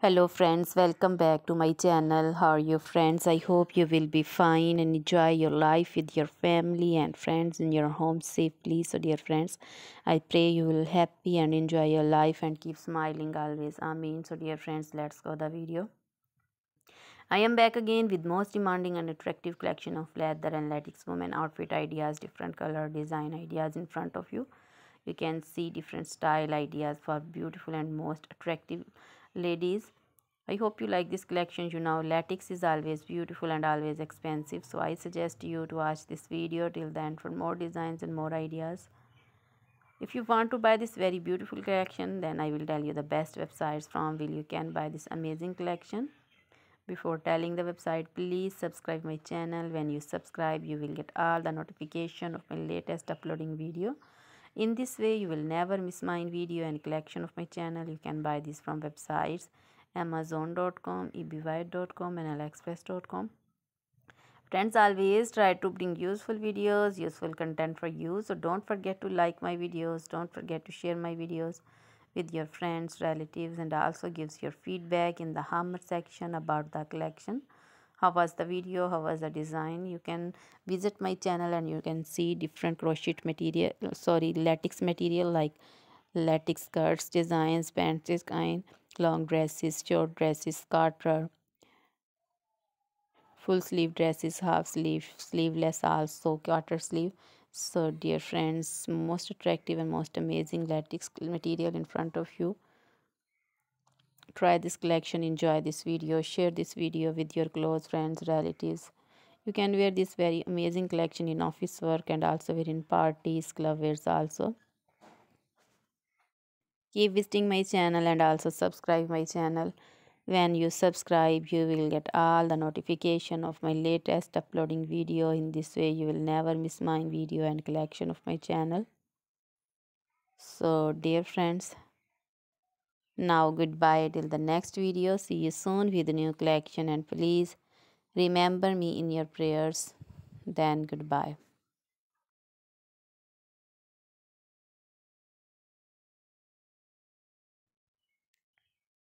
hello friends welcome back to my channel how are you friends i hope you will be fine and enjoy your life with your family and friends in your home safely so dear friends i pray you will happy and enjoy your life and keep smiling always amen so dear friends let's go the video I am back again with most demanding and attractive collection of leather and latex women outfit ideas, different color design ideas in front of you. You can see different style ideas for beautiful and most attractive ladies i hope you like this collection you know latex is always beautiful and always expensive so i suggest you to watch this video till then for more designs and more ideas if you want to buy this very beautiful collection then i will tell you the best websites from where you can buy this amazing collection before telling the website please subscribe my channel when you subscribe you will get all the notification of my latest uploading video in this way you will never miss my video and collection of my channel you can buy this from websites amazon.com ebuy.com and aliexpress.com friends always try to bring useful videos useful content for you so don't forget to like my videos don't forget to share my videos with your friends relatives and also gives your feedback in the hammer section about the collection how was the video how was the design you can visit my channel and you can see different crochet material sorry latex material like latex skirts designs pants design long dresses short dresses scarter full sleeve dresses half sleeve sleeveless also quarter sleeve so dear friends most attractive and most amazing latex material in front of you try this collection enjoy this video share this video with your close friends relatives you can wear this very amazing collection in office work and also wear in parties club wears also keep visiting my channel and also subscribe my channel when you subscribe you will get all the notification of my latest uploading video in this way you will never miss my video and collection of my channel so dear friends now goodbye till the next video. See you soon with new collection and please remember me in your prayers. Then goodbye.